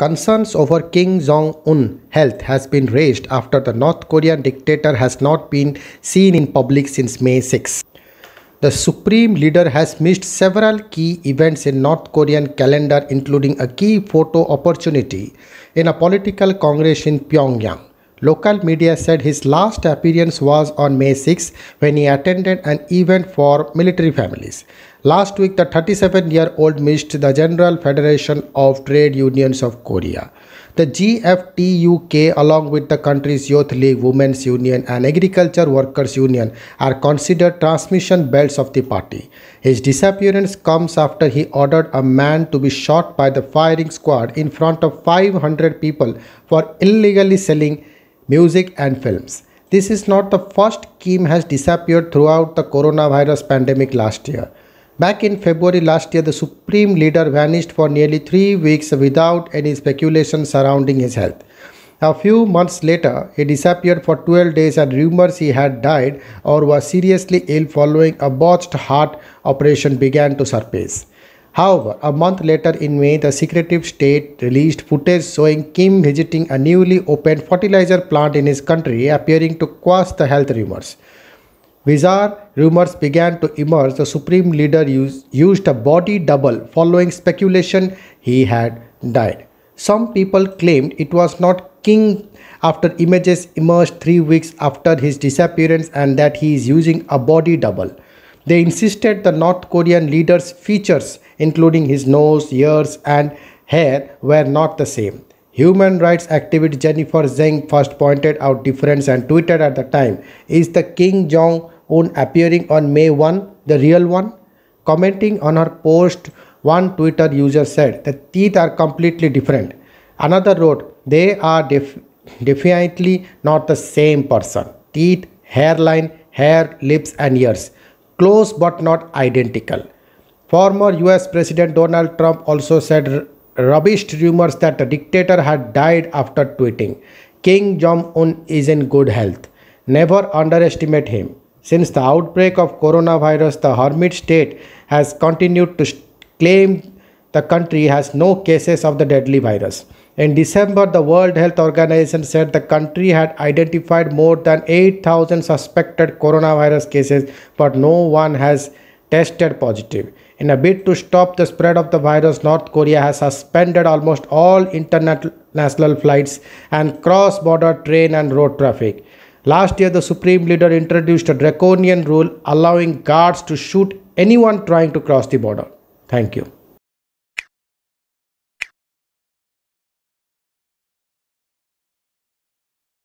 Concerns over King Jong un's health has been raised after the North Korean dictator has not been seen in public since May 6. The supreme leader has missed several key events in North Korean calendar including a key photo opportunity in a political congress in Pyongyang. Local media said his last appearance was on May 6 when he attended an event for military families. Last week, the 37 year old missed the General Federation of Trade Unions of Korea. The GFTUK, along with the country's Youth League, Women's Union, and Agriculture Workers Union, are considered transmission belts of the party. His disappearance comes after he ordered a man to be shot by the firing squad in front of 500 people for illegally selling music and films. This is not the first scheme has disappeared throughout the coronavirus pandemic last year. Back in February last year, the supreme leader vanished for nearly three weeks without any speculation surrounding his health. A few months later, he disappeared for 12 days and rumors he had died or was seriously ill following a botched heart operation began to surface. However, a month later in May, the Secretive State released footage showing Kim visiting a newly opened fertilizer plant in his country, appearing to quash the health rumors. Bizarre rumors began to emerge. The supreme leader use, used a body double following speculation he had died. Some people claimed it was not King after images emerged three weeks after his disappearance and that he is using a body double. They insisted the North Korean leader's features, including his nose, ears, and hair, were not the same. Human rights activist Jennifer Zeng first pointed out difference and tweeted at the time, Is the Kim Jong un appearing on May 1 the real one? Commenting on her post, one Twitter user said, The teeth are completely different. Another wrote, They are def definitely not the same person. Teeth, hairline, hair, lips, and ears close but not identical. Former US President Donald Trump also said rubbish rumors that the dictator had died after tweeting, King Jong un is in good health. Never underestimate him. Since the outbreak of coronavirus, the hermit state has continued to claim the country has no cases of the deadly virus. In December, the World Health Organization said the country had identified more than 8,000 suspected coronavirus cases, but no one has tested positive. In a bid to stop the spread of the virus, North Korea has suspended almost all international flights and cross border train and road traffic. Last year, the Supreme Leader introduced a draconian rule allowing guards to shoot anyone trying to cross the border. Thank you.